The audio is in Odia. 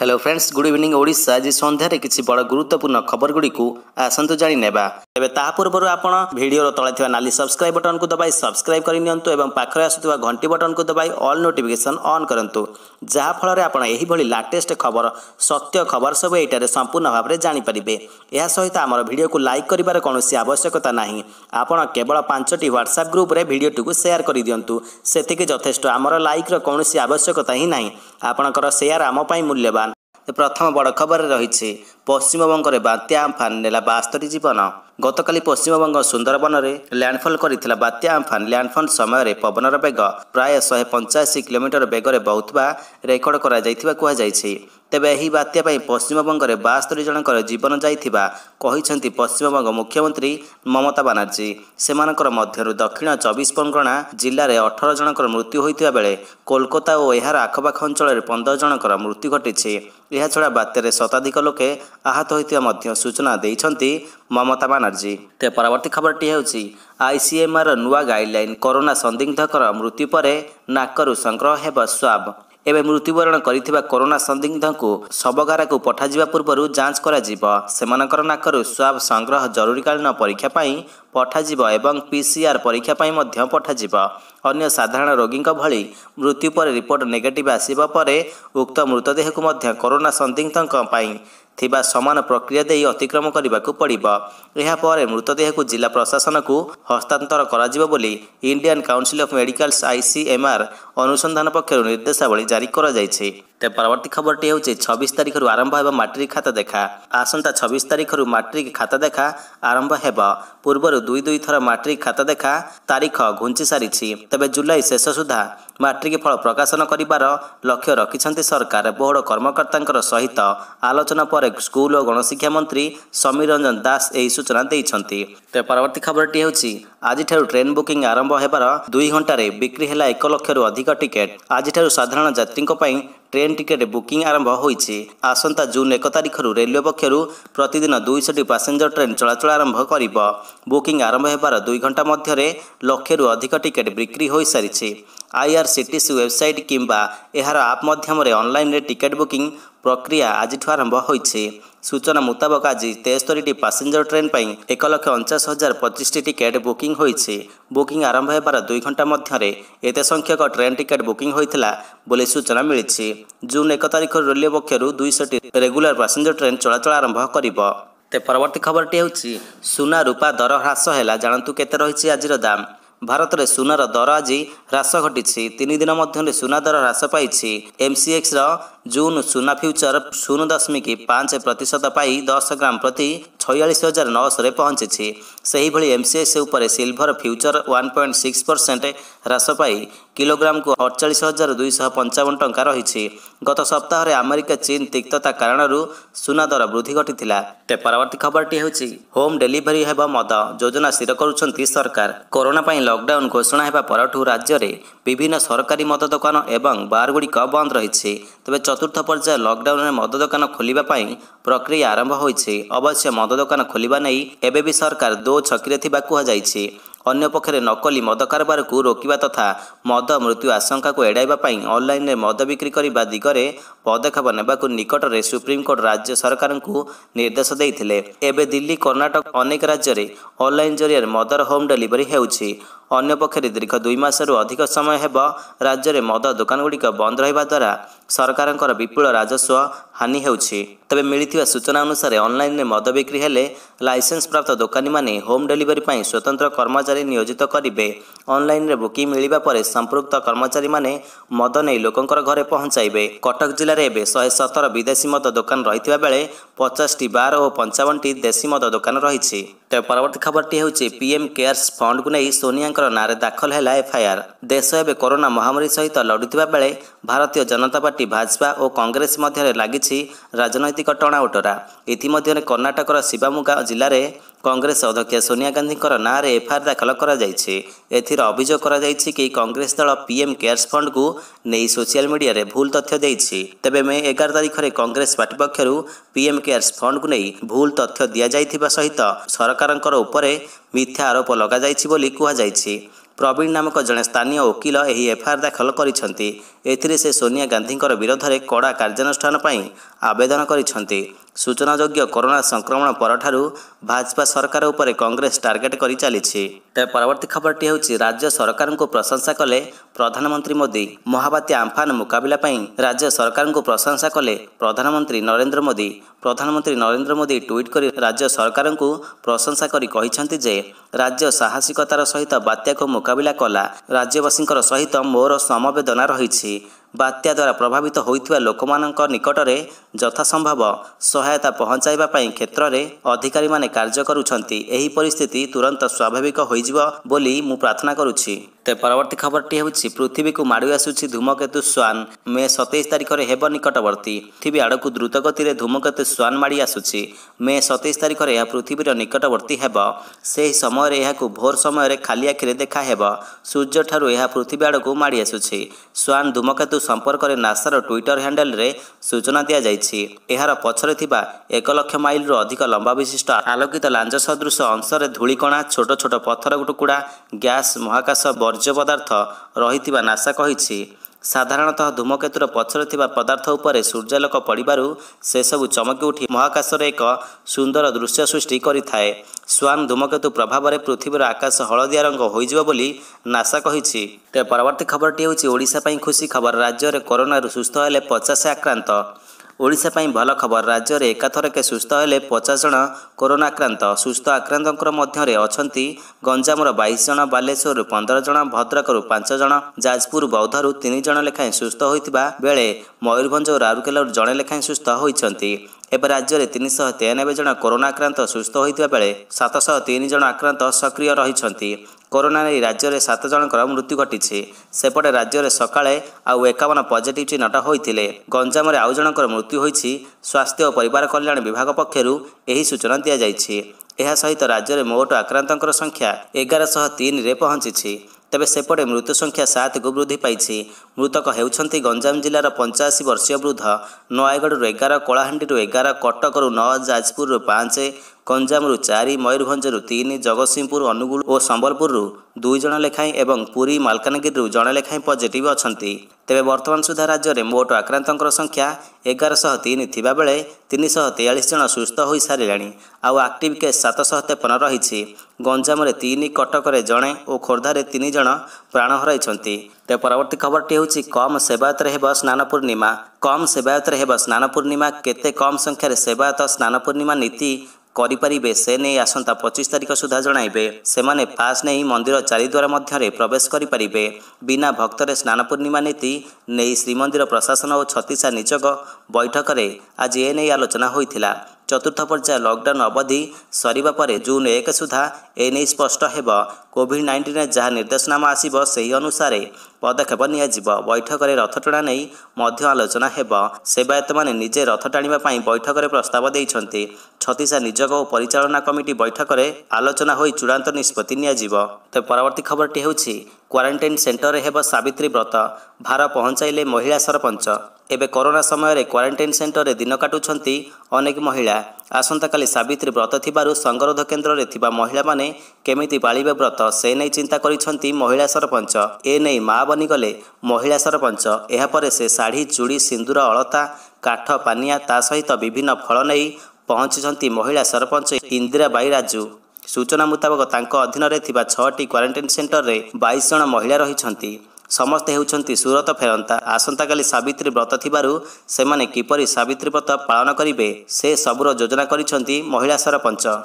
hello friends good evening Odisha ଆଜି ସନ୍ଧ୍ୟାରେ କିଛି ବଡ଼ ଗୁରୁତ୍ୱପୂର୍ଣ୍ଣ ଖବରଗୁଡ଼ିକୁ ଆସନ୍ତୁ ଜାଣିନେବା ତେବେ ତାହା ପୂର୍ବରୁ ଆପଣ ଭିଡ଼ିଓର ତଳେ ଥିବା ନାଲି ସବସ୍କ୍ରାଇବ୍ ବଟନ୍କୁ ଦବାଇ ସବସ୍କ୍ରାଇବ୍ କରିନିଅନ୍ତୁ ଏବଂ ପାଖରେ ଆସୁଥିବା ଘଣ୍ଟି ବଟନ୍କୁ ଦବାଇ ଅଲ୍ ନୋଟିଫିକେସନ୍ ଅନ୍ କରନ୍ତୁ ଯାହାଫଳରେ ଆପଣ ଏହିଭଳି ଲାଟେଷ୍ଟ ଖବର ସତ୍ୟ ଖବର ସବୁ ଏଇଟାରେ ସମ୍ପୂର୍ଣ୍ଣ ଭାବରେ ଜାଣିପାରିବେ ଏହା ସହିତ ଆମର ଭିଡ଼ିଓକୁ ଲାଇକ୍ କରିବାର କୌଣସି ଆବଶ୍ୟକତା ନାହିଁ ଆପଣ କେବଳ ପାଞ୍ଚଟି ହ୍ୱାଟ୍ସଆପ୍ ଗ୍ରୁପ୍ରେ ଭିଡ଼ିଓଟିକୁ ସେୟାର କରିଦିଅନ୍ତୁ ସେତିକି ଯଥେଷ୍ଟ ଆମର ଲାଇକ୍ର କୌଣସି ଆବଶ୍ୟକତା ହିଁ ନାହିଁ ଆପଣଙ୍କର ସେୟାର ଆମ ପାଇଁ ମୂଲ୍ୟବାନ ପ୍ରଥମ ବଡ଼ ଖବର ରହିଛି ପଶ୍ଚିମବଙ୍ଗରେ ବାତ୍ୟା ଆମ୍ଫାନ ନେଲା ବାସ୍ତରି ଜୀବନ ଗତକାଲି ପଶ୍ଚିମବଙ୍ଗ ସୁନ୍ଦରବନରେ ଲ୍ୟାଣ୍ଡଫଲ କରିଥିଲା ବାତ୍ୟା ଆମ୍ଫାନ ଲ୍ୟାଣ୍ଡଫଲ ସମୟରେ ପବନର ବେଗ ପ୍ରାୟ ଶହେ ପଞ୍ଚାଅଶୀ କିଲୋମିଟର ବେଗରେ ବହୁଥିବା ରେକର୍ଡ କରାଯାଇଥିବା କୁହାଯାଇଛି ତେବେ ଏହି ବାତ୍ୟା ପାଇଁ ପଶ୍ଚିମବଙ୍ଗରେ ବାସ୍ତରି ଜଣଙ୍କର ଜୀବନ ଯାଇଥିବା କହିଛନ୍ତି ପଶ୍ଚିମବଙ୍ଗ ମୁଖ୍ୟମନ୍ତ୍ରୀ ମମତା ବାନାର୍ଜୀ ସେମାନଙ୍କର ମଧ୍ୟରୁ ଦକ୍ଷିଣ ଚବିଶ ପରଗଣା ଜିଲ୍ଲାରେ ଅଠର ଜଣଙ୍କର ମୃତ୍ୟୁ ହୋଇଥିବା ବେଳେ କୋଲକାତା ଓ ଏହାର ଆଖପାଖ ଅଞ୍ଚଳରେ ପନ୍ଦର ଜଣଙ୍କର ମୃତ୍ୟୁ ଘଟିଛି ଏହାଛଡ଼ା ବାତ୍ୟାରେ ଶତାଧିକ ଲୋକେ ଆହତ ହୋଇଥିବା ମଧ୍ୟ ସୂଚନା ଦେଇଛନ୍ତି ମମତା ବାନାର୍ଜୀ ତେ ପରବର୍ତ୍ତୀ ଖବରଟି ହେଉଛି ଆଇସିଏମ୍ଆର୍ ନୂଆ ଗାଇଡ୍ଲାଇନ୍ କରୋନା ସନ୍ଦିଗ୍ଧଙ୍କର ମୃତ୍ୟୁ ପରେ ନାକରୁ ସଂଗ୍ରହ ହେବ ସ୍ୱାବ୍ ଏବେ ମୃତ୍ୟୁବରଣ କରିଥିବା କରୋନା ସନ୍ଦିଗ୍ଧଙ୍କୁ ଶବଗାରକୁ ପଠାଯିବା ପୂର୍ବରୁ ଯାଞ୍ଚ କରାଯିବ ସେମାନଙ୍କର ନାକରୁ ସ୍ୱାବ ସଂଗ୍ରହ ଜରୁରୀକାଳୀନ ପରୀକ୍ଷା ପାଇଁ ପଠାଯିବ ଏବଂ ପିସିଆର୍ ପରୀକ୍ଷା ପାଇଁ ମଧ୍ୟ ପଠାଯିବ ଅନ୍ୟ ସାଧାରଣ ରୋଗୀଙ୍କ ଭଳି ମୃତ୍ୟୁ ପରେ ରିପୋର୍ଟ ନେଗେଟିଭ୍ ଆସିବା ପରେ ଉକ୍ତ ମୃତଦେହକୁ ମଧ୍ୟ କରୋନା ସନ୍ଦିଗ୍ଧଙ୍କ ପାଇଁ ଥିବା ସମାନ ପ୍ରକ୍ରିୟା ଦେଇ ଅତିକ୍ରମ କରିବାକୁ ପଡ଼ିବ ଏହାପରେ ମୃତଦେହକୁ ଜିଲ୍ଲା ପ୍ରଶାସନକୁ ହସ୍ତାନ୍ତର କରାଯିବ ବୋଲି Indian council of medicals ICMR ଅନୁସନ୍ଧାନ ପକ୍ଷରୁ ନିର୍ଦ୍ଦେଶାବଳୀ ଜାରି କରାଯାଇଛି ତେବେ ପରବର୍ତ୍ତୀ ଖବରଟି ହେଉଛି ଛବିଶ ତାରିଖରୁ ଆରମ୍ଭ ହେବ ମାଟ୍ରିକ୍ ଖାତା ଦେଖା ଆସନ୍ତା ଛବିଶ ତାରିଖରୁ ମାଟ୍ରିକ୍ ଖାତା ଦେଖା ଆରମ୍ଭ ହେବ ପୂର୍ବରୁ ଦୁଇ ଦୁଇ ଥର ମାଟ୍ରିକ୍ ଖାତା ଦେଖା ତାରିଖ ଘୁଞ୍ଚି ସାରିଛି ତେବେ ଜୁଲାଇ ଶେଷ ସୁଦ୍ଧା ମାଟ୍ରିକ୍ ଫଳ ପ୍ରକାଶନ କରିବାର ଲକ୍ଷ୍ୟ ରଖିଛନ୍ତି ସରକାର ବୋର୍ଡ କର୍ମକର୍ତ୍ତାଙ୍କର ସହିତ ଆଲୋଚନା ପରେ ସ୍କୁଲ ଓ ଗଣଶିକ୍ଷା ମନ୍ତ୍ରୀ ସମୀର ରଞ୍ଜନ ଦାସ ଏହି ସୂଚନା ଦେଇଛନ୍ତି ତେବେ ପରବର୍ତ୍ତୀ ଖବରଟି ହେଉଛି ଆଜିଠାରୁ ଟ୍ରେନ୍ ବୁକିଂ ଆରମ୍ଭ ହେବାର ଦୁଇ ଘଣ୍ଟାରେ ବିକ୍ରି ହେଲା ଏକ ଲକ୍ଷରୁ ଅଧିକ ମୌଳିକ ଟିକେଟ୍ ଆଜିଠାରୁ ସାଧାରଣ ଯାତ୍ରୀଙ୍କ ପାଇଁ ଟ୍ରେନ୍ ଟିକେଟ୍ ବୁକିଂ ଆରମ୍ଭ ହୋଇଛି ଆସନ୍ତା ଜୁନ୍ ଏକ ତାରିଖରୁ ରେଲୱେ ପକ୍ଷରୁ ପ୍ରତିଦିନ ଦୁଇଶହଟି ପାସେଞ୍ଜର ଟ୍ରେନ୍ ଚଳାଚଳ ଆରମ୍ଭ କରିବ ବୁକିଂ ଆରମ୍ଭ ହେବାର ଦୁଇ ଘଣ୍ଟା ମଧ୍ୟରେ ଲକ୍ଷେରୁ ଅଧିକ ଟିକେଟ୍ ବିକ୍ରି ହୋଇସାରିଛି ଆଇଆର୍ସିଟିସି ୱେବସାଇଟ୍ କିମ୍ବା ଏହାର ଆପ୍ ମାଧ୍ୟମରେ ଅନ୍ଲାଇନ୍ରେ ଟିକେଟ୍ ବୁକିଂ ପ୍ରକ୍ରିୟା ଆଜିଠୁ ଆରମ୍ଭ ହୋଇଛି ସୂଚନା ମୁତାବକ ଆଜି ତେସ୍ତରୀଟି ପାସେଞ୍ଜର ଟ୍ରେନ୍ ପାଇଁ ଏକ ଲକ୍ଷ ଅଣଚାଶ ହଜାର ପଚିଶଟି ଟିକେଟ୍ ବୁକିଂ ହୋଇଛି ବୁକିଂ ଆରମ୍ଭ ହେବାର ଦୁଇ ଘଣ୍ଟା ମଧ୍ୟରେ ଏତେ ସଂଖ୍ୟକ ଟ୍ରେନ୍ ଟିକେଟ୍ ବୁକିଂ ହୋଇଥିଲା ବୋଲି ସୂଚନା ମିଳିଛି ଜୁନ୍ ଏକ ତାରିଖରୁ ରେଲୱେ ପକ୍ଷରୁ ଦୁଇଶହଟି ରେଗୁଲାର ପାସେଞ୍ଜର ଟ୍ରେନ୍ ଚଳାଚଳ ଆରମ୍ଭ କରିବ তে পরবর্তী খবরটি হচ্ছে সুনা রূপা দর হ্রাস হেলা জাণতু কেতে রয়েছে আজির দাম ଭାରତରେ ସୁନାର ଦର ଆଜି ହ୍ରାସ ଘଟିଛି ତିନି ଦିନ ମଧ୍ୟରେ ସୁନା ଦର ହ୍ରାସ ପାଇଛି ଏମ୍ସିଏକ୍ସର ଜୁନ୍ ସୁନା ଫ୍ୟୁଚର ଶୂନ ଦଶମିକ ପାଞ୍ଚ ପ୍ରତିଶତ ପାଇ ଦଶ ଗ୍ରାମ ପ୍ରତି ଛୟାଳିଶ ହଜାର ନଅଶହରେ ପହଞ୍ଚିଛି ସେହିଭଳି ଏମ୍ସିଏସ୍ ଉପରେ silver future one point six percent ହ୍ରାସ ପାଇ କିଲୋଗ୍ରାମକୁ ଅଡ଼ଚାଳିଶ ହଜାର ଦୁଇଶହ ପଞ୍ଚାବନ ଟଙ୍କା ରହିଛି ଗତ ସପ୍ତାହରେ ଆମେରିକା ଚୀନ ତିକ୍ତତା କାରଣରୁ ସୁନା ଦର ବୃଦ୍ଧି ଘଟିଥିଲା ପରବର୍ତ୍ତୀ ଖବରଟି ହେଉଛି ହୋମ୍ ଡେଲିଭରି ହେବ ମଦ ଯୋଜନା ସ୍ଥିର କରୁଛନ୍ତି ସରକାର କରୋନା ପାଇଁ ଲକଡାଉନ ଘୋଷଣା ହେବା ପରଠୁ ରାଜ୍ୟରେ ବିଭିନ୍ନ ସରକାରୀ ମଦ ଦୋକାନ ଏବଂ ବାର୍ଗୁଡ଼ିକ ବନ୍ଦ ରହିଛି ତେବେ ଚତୁର୍ଥ ପର୍ଯ୍ୟାୟ ଲକଡାଉନରେ ମଦ ଦୋକାନ ଖୋଲିବା ପାଇଁ ପ୍ରକ୍ରିୟା ଆରମ୍ଭ ହୋଇଛି ଅବଶ୍ୟ ମଦ ଦୋକାନ ଖୋଲିବା ନେଇ ଏବେ ବି ସରକାର ଦୋ ଛକିରେ ଥିବା କୁହାଯାଇଛି ଅନ୍ୟପକ୍ଷରେ ନକଲି ମଦ କାରବାରକୁ ରୋକିବା ତଥା ମଦ ମୃତ୍ୟୁ ଆଶଙ୍କାକୁ ଏଡ଼ାଇବା ପାଇଁ ଅନ୍ଲାଇନ୍ରେ ମଦ ବିକ୍ରି କରିବା ଦିଗରେ ପଦକ୍ଷେପ ନେବାକୁ ନିକଟରେ ସୁପ୍ରିମକୋର୍ଟ ରାଜ୍ୟ ସରକାରଙ୍କୁ ନିର୍ଦ୍ଦେଶ ଦେଇଥିଲେ ଏବେ ଦିଲ୍ଲୀ କର୍ଣ୍ଣାଟକ ଅନେକ ରାଜ୍ୟରେ ଅନ୍ଲାଇନ୍ ଜରିଆରେ ମଦର ହୋମ୍ ଡେଲିଭରି ହେଉଛି ଅନ୍ୟପକ୍ଷରେ ଦୀର୍ଘ ଦୁଇ ମାସରୁ ଅଧିକ ସମୟ ହେବ ରାଜ୍ୟରେ ମଦ ଦୋକାନଗୁଡ଼ିକ ବନ୍ଦ ରହିବା ଦ୍ୱାରା ସରକାରଙ୍କର ବିପୁଳ ରାଜସ୍ୱ ହାନି ହେଉଛି ତେବେ ମିଳିଥିବା ସୂଚନା ଅନୁସାରେ ଅନଲାଇନରେ ମଦ ବିକ୍ରି ହେଲେ ଲାଇସେନ୍ସପ୍ରାପ୍ତ ଦୋକାନୀମାନେ ହୋମ୍ ଡେଲିଭରି ପାଇଁ ସ୍ୱତନ୍ତ୍ର କର୍ମଚାରୀ ନିୟୋଜିତ କରିବେ ଅନଲାଇନରେ ବୁକିଂ ମିଳିବା ପରେ ସମ୍ପୃକ୍ତ କର୍ମଚାରୀମାନେ ମଦ ନେଇ ଲୋକଙ୍କର ଘରେ ପହଞ୍ଚାଇବେ କଟକ ଜିଲ୍ଲାରେ ଏବେ ଶହେ ସତର ବିଦେଶୀ ମଦ ଦୋକାନ ରହିଥିବା ବେଳେ ପଚାଶଟି ବାର ଓ ପଞ୍ଚାବନଟି ଦେଶୀ ମଦ ଦୋକାନ ରହିଛି ତେବେ ପରବର୍ତ୍ତୀ ଖବରଟି ହେଉଛି ପିଏମ୍ କେୟାର୍ସ ଫଣ୍ଡକୁ ନେଇ ସୋନିଆଙ୍କର ନାଁରେ ଦାଖଲ ହେଲା ଏଫ୍ଆଇଆର୍ ଦେଶ ଏବେ କରୋନା ମହାମାରୀ ସହିତ ଲଢ଼ୁଥିବା ବେଳେ ଭାରତୀୟ ଜନତା ପାର୍ଟି ଭାଜପା ଓ କଂଗ୍ରେସ ମଧ୍ୟରେ ଲାଗିଛି ରାଜନୈତିକ ଟଣାଓଟରା ଇତିମଧ୍ୟରେ କର୍ଣ୍ଣାଟକର ଶିବାମୁଗା ଜିଲ୍ଲାରେ କଂଗ୍ରେସ ଅଧ୍ୟକ୍ଷ ସୋନିଆ ଗାନ୍ଧୀଙ୍କର ନାଁରେ ଏଫ୍ଆଇଆର୍ ଦାଖଲ କରାଯାଇଛି ଏଥିରେ ଅଭିଯୋଗ କରାଯାଇଛି କି କଂଗ୍ରେସ ଦଳ ପିଏମ୍ କେୟାର୍ସ ଫଣ୍ଡକୁ ନେଇ ସୋସିଆଲ ମିଡିଆରେ ଭୁଲ ତଥ୍ୟ ଦେଇଛି ତେବେ ମେ ଏଗାର ତାରିଖରେ କଂଗ୍ରେସ ପାର୍ଟି ପକ୍ଷରୁ ପିଏମ୍ କେୟାର୍ସ ଫଣ୍ଡକୁ ନେଇ ଭୁଲ ତଥ୍ୟ ଦିଆଯାଇଥିବା ସହିତ ସରକାରଙ୍କର ଉପରେ ମିଥ୍ୟା ଆରୋପ ଲଗାଯାଇଛି ବୋଲି କୁହାଯାଇଛି ପ୍ରବୀଣ ନାମକ ଜଣେ ସ୍ଥାନୀୟ ଓକିଲ ଏହି ଏଫ୍ଆଇଆର୍ ଦାଖଲ କରିଛନ୍ତି ଏଥିରେ ସେ ସୋନିଆ ଗାନ୍ଧୀଙ୍କର ବିରୋଧରେ କଡ଼ା କାର୍ଯ୍ୟାନୁଷ୍ଠାନ ପାଇଁ ଆବେଦନ କରିଛନ୍ତି ସୂଚନାଯୋଗ୍ୟ କରୋନା ସଂକ୍ରମଣ ପରଠାରୁ ଭାଜପା ସରକାର ଉପରେ କଂଗ୍ରେସ ଟାର୍ଗେଟ କରିଚାଲିଛି ତେବେ ପରବର୍ତ୍ତୀ ଖବରଟି ହେଉଛି ରାଜ୍ୟ ସରକାରଙ୍କୁ ପ୍ରଶଂସା କଲେ ପ୍ରଧାନମନ୍ତ୍ରୀ ମୋଦି ମହାବାତ୍ୟା ଆମ୍ଫାନ ମୁକାବିଲା ପାଇଁ ରାଜ୍ୟ ସରକାରଙ୍କୁ ପ୍ରଶଂସା କଲେ ପ୍ରଧାନମନ୍ତ୍ରୀ ନରେନ୍ଦ୍ର ମୋଦି ପ୍ରଧାନମନ୍ତ୍ରୀ ନରେନ୍ଦ୍ର ମୋଦି ଟ୍ୱିଟ୍ କରି ରାଜ୍ୟ ସରକାରଙ୍କୁ ପ୍ରଶଂସା କରି କହିଛନ୍ତି ଯେ ରାଜ୍ୟ ସାହସିକତାର ସହିତ ବାତ୍ୟାକୁ ମୁକାବିଲା କଲା ରାଜ୍ୟବାସୀଙ୍କର ସହିତ ମୋର ସମବେଦନା ରହିଛି ବାତ୍ୟା ଦ୍ୱାରା ପ୍ରଭାବିତ ହୋଇଥିବା ଲୋକମାନଙ୍କ ନିକଟରେ ଯଥାସମ୍ଭବ ସହାୟତା ପହଞ୍ଚାଇବା ପାଇଁ କ୍ଷେତ୍ରରେ ଅଧିକାରୀମାନେ କାର୍ଯ୍ୟ କରୁଛନ୍ତି ଏହି ପରିସ୍ଥିତି ତୁରନ୍ତ ସ୍ୱାଭାବିକ ହୋଇଯିବ ବୋଲି ମୁଁ ପ୍ରାର୍ଥନା କରୁଛି ତେବେ ପରବର୍ତ୍ତୀ ଖବରଟି ହେଉଛି ପୃଥିବୀକୁ ମାଡ଼ି ଆସୁଛି ଧୂମକେତୁ ସ୍ୱାନ ମେ ସତେଇଶ ତାରିଖରେ ହେବ ନିକଟବର୍ତ୍ତୀ ପୃଥିବୀ ଆଡ଼କୁ ଦ୍ରୁତଗତିରେ ଧୂମକେତୁ ସ୍ୱାନ ମାଡ଼ି ଆସୁଛି ମେ ସତେଇଶ ତାରିଖରେ ଏହା ପୃଥିବୀର ନିକଟବର୍ତ୍ତୀ ହେବ ସେହି ସମୟରେ ଏହାକୁ ଭୋର ସମୟରେ ଖାଲି ଆଖିରେ ଦେଖା ହେବ ସୂର୍ଯ୍ୟଠାରୁ ଏହା ପୃଥିବୀ ଆଡ଼କୁ ମାଡ଼ି ଆସୁଛି ସ୍ୱାନ ଧୂମକେତୁ ସମ୍ପର୍କରେ ନାସାର ଟ୍ୱିଟର ହ୍ୟାଣ୍ଡେଲରେ ସୂଚନା ଦିଆଯାଇଛି ଏହାର ପଛରେ ଥିବା ଏକ ଲକ୍ଷ ମାଇଲରୁ ଅଧିକ ଲମ୍ବା ବିଶିଷ୍ଟ ଆଲୋକିତ ଲାଞ୍ଜ ସଦୃଶ ଅଂଶରେ ଧୂଳିକଣା ଛୋଟ ଛୋଟ ପଥର ଟୁକୁଡ଼ା ଗ୍ୟାସ୍ ମହାକାଶ ବର୍ଜ୍ୟ ପଦାର୍ଥ ରହିଥିବା ନାସା କହିଛି ସାଧାରଣତଃ ଧୂମକେତୁର ପଛରେ ଥିବା ପଦାର୍ଥ ଉପରେ ସୂର୍ଯ୍ୟାଲୋକ ପଡ଼ିବାରୁ ସେସବୁ ଚମକି ଉଠି ମହାକାଶରେ ଏକ ସୁନ୍ଦର ଦୃଶ୍ୟ ସୃଷ୍ଟି କରିଥାଏ ସ୍ୱାନ୍ ଧୂମକେତୁ ପ୍ରଭାବରେ ପୃଥିବୀର ଆକାଶ ହଳଦିଆ ରଙ୍ଗ ହୋଇଯିବ ବୋଲି ନାସା କହିଛି ତେବେ ପରବର୍ତ୍ତୀ ଖବରଟି ହେଉଛି ଓଡ଼ିଶା ପାଇଁ ଖୁସି ଖବର ରାଜ୍ୟରେ କରୋନାରୁ ସୁସ୍ଥ ହେଲେ ପଚାଶ ଆକ୍ରାନ୍ତ ଓଡ଼ିଶା ପାଇଁ ଭଲ ଖବର ରାଜ୍ୟରେ ଏକାଥରକେ ସୁସ୍ଥ ହେଲେ ପଚାଶ ଜଣ କରୋନା ଆକ୍ରାନ୍ତ ସୁସ୍ଥ ଆକ୍ରାନ୍ତଙ୍କ ମଧ୍ୟରେ ଅଛନ୍ତି ଗଞ୍ଜାମର ବାଇଶ ଜଣ ବାଲେଶ୍ୱରରୁ ପନ୍ଦର ଜଣ ଭଦ୍ରକରୁ ପାଞ୍ଚ ଜଣ ଯାଜପୁର ବୌଦ୍ଧରୁ ତିନି ଜଣ ଲେଖାଏଁ ସୁସ୍ଥ ହୋଇଥିବା ବେଳେ ମୟୂରଭଞ୍ଜ ଓ ରାଉରକେଲାରୁ ଜଣେ ଲେଖାଏଁ ସୁସ୍ଥ ହୋଇଛନ୍ତି ଏବେ ରାଜ୍ୟରେ ତିନିଶହ ତେୟାନବେ ଜଣ କରୋନା ଆକ୍ରାନ୍ତ ସୁସ୍ଥ ହୋଇଥିବା ବେଳେ ସାତଶହ ତିନି ଜଣ ଆକ୍ରାନ୍ତ ସକ୍ରିୟ ରହିଛନ୍ତି କରୋନା ନେଇ ରାଜ୍ୟରେ ସାତ ଜଣଙ୍କର ମୃତ୍ୟୁ ଘଟିଛି ସେପଟେ ରାଜ୍ୟରେ ସକାଳେ ଆଉ ଏକାବନ ପଜିଟିଭ ଚିହ୍ନଟ ହୋଇଥିଲେ ଗଞ୍ଜାମରେ ଆଉ ଜଣଙ୍କର ମୃତ୍ୟୁ ହୋଇଛି ସ୍ୱାସ୍ଥ୍ୟ ଓ ପରିବାର କଲ୍ୟାଣ ବିଭାଗ ପକ୍ଷରୁ ଏହି ସୂଚନା ଦିଆଯାଇଛି ଏହା ସହିତ ରାଜ୍ୟରେ ମୋଟ ଆକ୍ରାନ୍ତଙ୍କର ସଂଖ୍ୟା ଏଗାରଶହ ତିନିରେ ପହଞ୍ଚିଛି ତେବେ ସେପଟେ ମୃତ୍ୟୁ ସଂଖ୍ୟା ସାତକୁ ବୃଦ୍ଧି ପାଇଛି ମୃତକ ହେଉଛନ୍ତି ଗଞ୍ଜାମ ଜିଲ୍ଲାର ପଞ୍ଚାଅଶୀ ବର୍ଷୀୟ ବୃଦ୍ଧ ନୟାଗଡ଼ରୁ ଏଗାର କଳାହାଣ୍ଡିରୁ ଏଗାର କଟକରୁ ନଅ ଯାଜପୁରରୁ ପାଞ୍ଚ ଗଞ୍ଜାମରୁ ଚାରି ମୟୂରଭଞ୍ଜରୁ ତିନି ଜଗତସିଂହପୁର ଅନୁଗୁଳ ଓ ସମ୍ବଲପୁରରୁ ଦୁଇ ଜଣ ଲେଖାଏଁ ଏବଂ ପୁରୀ ମାଲକାନଗିରିରୁ ଜଣେ ଲେଖାଏଁ ପଜିଟିଭ୍ ଅଛନ୍ତି ତେବେ ବର୍ତ୍ତମାନ ସୁଦ୍ଧା ରାଜ୍ୟରେ ମୋଟ ଆକ୍ରାନ୍ତଙ୍କର ସଂଖ୍ୟା ଏଗାରଶହ ତିନି ଥିବାବେଳେ ତିନିଶହ ତେୟାଳିଶ ଜଣ ସୁସ୍ଥ ହୋଇସାରିଲାଣି ଆଉ ଆକ୍ଟିଭ୍ କେସ୍ ସାତଶହ ତେପନ ରହିଛି ଗଞ୍ଜାମରେ ତିନି କଟକରେ ଜଣେ ଓ ଖୋର୍ଦ୍ଧାରେ ତିନି ଜଣ ପ୍ରାଣ ହରାଇଛନ୍ତି ତେବେ ପରବର୍ତ୍ତୀ ଖବରଟି ହେଉଛି କମ୍ ସେବାୟତରେ ହେବ ସ୍ନାନ ପୂର୍ଣ୍ଣିମା କମ୍ ସେବାୟତରେ ହେବ ସ୍ନାନ ପୂର୍ଣ୍ଣିମା କେତେ କମ୍ ସଂଖ୍ୟାରେ ସେବାୟତ ସ୍ନାନ ପୂର୍ଣ୍ଣିମା ନୀତି କରିପାରିବେ ସେ ନେଇ ଆସନ୍ତା ପଚିଶ ତାରିଖ ସୁଦ୍ଧା ଜଣାଇବେ ସେମାନେ ପାସ୍ ନେଇ ମନ୍ଦିର ଚାରିଦ୍ୱାର ମଧ୍ୟରେ ପ୍ରବେଶ କରିପାରିବେ ବିନା ଭକ୍ତରେ ସ୍ନାନ ପୂର୍ଣ୍ଣିମା ନୀତି ନେଇ ଶ୍ରୀମନ୍ଦିର ପ୍ରଶାସନ ଓ ଛତିଶା ନିଯୋଗ ବୈଠକରେ ଆଜି ଏନେଇ ଆଲୋଚନା ହୋଇଥିଲା ଚତୁର୍ଥ ପର୍ଯ୍ୟାୟ ଲକଡାଉନ୍ ଅବଧି ସରିବା ପରେ ଜୁନ୍ ଏକ ସୁଦ୍ଧା ଏନେଇ ସ୍ପଷ୍ଟ ହେବ କୋଭିଡ୍ ନାଇଣ୍ଟିନ୍ରେ ଯାହା ନିର୍ଦ୍ଦେଶନାମା ଆସିବ ସେହି ଅନୁସାରେ ପଦକ୍ଷେପ ନିଆଯିବ ବୈଠକରେ ରଥଟଣା ନେଇ ମଧ୍ୟ ଆଲୋଚନା ହେବ ସେବାୟତମାନେ ନିଜେ ରଥ ଟାଣିବା ପାଇଁ ବୈଠକରେ ପ୍ରସ୍ତାବ ଦେଇଛନ୍ତି ଛତିଶା ନିଯୋଗ ଓ ପରିଚାଳନା କମିଟି ବୈଠକରେ ଆଲୋଚନା ହୋଇ ଚୂଡ଼ାନ୍ତ ନିଷ୍ପତ୍ତି ନିଆଯିବ ତେବେ ପରବର୍ତ୍ତୀ ଖବରଟି ହେଉଛି କ୍ୱାରେଣ୍ଟାଇନ୍ ସେଣ୍ଟରରେ ହେବ ସାବିତ୍ରୀ ବ୍ରତ ଭାର ପହଞ୍ଚାଇଲେ ମହିଳା ସରପଞ୍ଚ ଏବେ କରୋନା ସମୟରେ କ୍ୱାରେଣ୍ଟାଇନ୍ ସେଣ୍ଟରରେ ଦିନ କାଟୁଛନ୍ତି ଅନେକ ମହିଳା ଆସନ୍ତାକାଲି ସାବିତ୍ରୀ ବ୍ରତ ଥିବାରୁ ସଙ୍ଗରୋଧ କେନ୍ଦ୍ରରେ ଥିବା ମହିଳାମାନେ କେମିତି ପାଳିବେ ବ୍ରତ ସେ ନେଇ ଚିନ୍ତା କରିଛନ୍ତି ମହିଳା ସରପଞ୍ଚ ଏ ନେଇ ମା ବନିଗଲେ ମହିଳା ସରପଞ୍ଚ ଏହାପରେ ସେ ଶାଢ଼ୀ ଚୁଡ଼ି ସିନ୍ଦୁର ଅଳତା କାଠ ପାନିଆ ତା ସହିତ ବିଭିନ୍ନ ଫଳ ନେଇ ପହଞ୍ଚିଛନ୍ତି ମହିଳା ସରପଞ୍ଚ ଇନ୍ଦିରା ବାଇରାଜୁ ସୂଚନା ମୁତାବକ ତାଙ୍କ ଅଧୀନରେ ଥିବା ଛଅଟି କ୍ୱାରେଣ୍ଟାଇନ୍ ସେଣ୍ଟରରେ ବାଇଶ ଜଣ ମହିଳା ରହିଛନ୍ତି ସମସ୍ତେ ହେଉଛନ୍ତି ସୁରତ ଫେରନ୍ତା ଆସନ୍ତାକାଲି ସାବିତ୍ରୀ ବ୍ରତ ଥିବାରୁ ସେମାନେ କିପରି ସାବିତ୍ରୀ ବ୍ରତ ପାଳନ କରିବେ ସେ ସବୁର ଯୋଜନା କରିଛନ୍ତି ମହିଳା ସରପଞ୍ଚ